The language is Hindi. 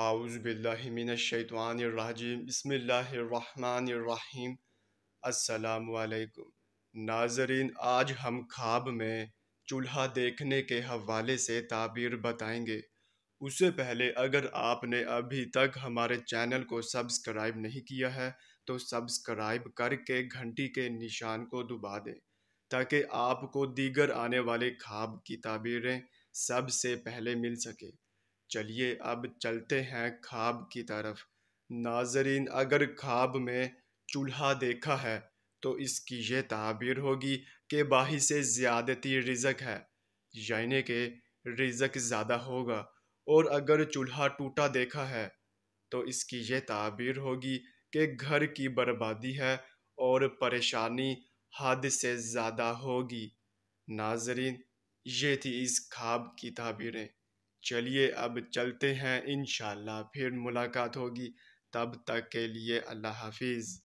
आउज़बिल्लिमिनशैतवानरजीम बसमीम अल्लाम नाजरीन आज हम खाब में चूल्हा देखने के हवाले से ताबीर बताएंगे उससे पहले अगर आपने अभी तक हमारे चैनल को सब्सक्राइब नहीं किया है तो सब्सक्राइब करके घंटी के निशान को दुबा दें ताकि आपको दीगर आने वाले खाब की ताबीरें सबसे पहले मिल सके चलिए अब चलते हैं ख्वाब की तरफ नाजरीन अगर ख्वाब में चूल्हा देखा है तो इसकी यह ताबीर होगी कि बाही से ज़्यादती रिजक है यानी कि रिजक ज़्यादा होगा और अगर चूल्हा टूटा देखा है तो इसकी यह ताबीर होगी कि घर की बर्बादी है और परेशानी हद से ज़्यादा होगी नाजरीन ये थी इस ख्वाब की ताबीरें चलिए अब चलते हैं इन फिर मुलाकात होगी तब तक के लिए अल्लाह हाफिज़